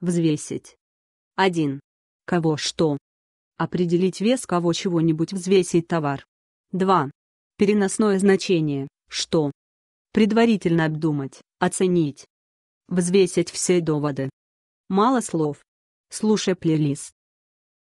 Взвесить. 1. Кого что? Определить вес кого чего-нибудь взвесить товар. 2. Переносное значение, что? Предварительно обдумать, оценить. Взвесить все доводы. Мало слов. Слушай плейлист.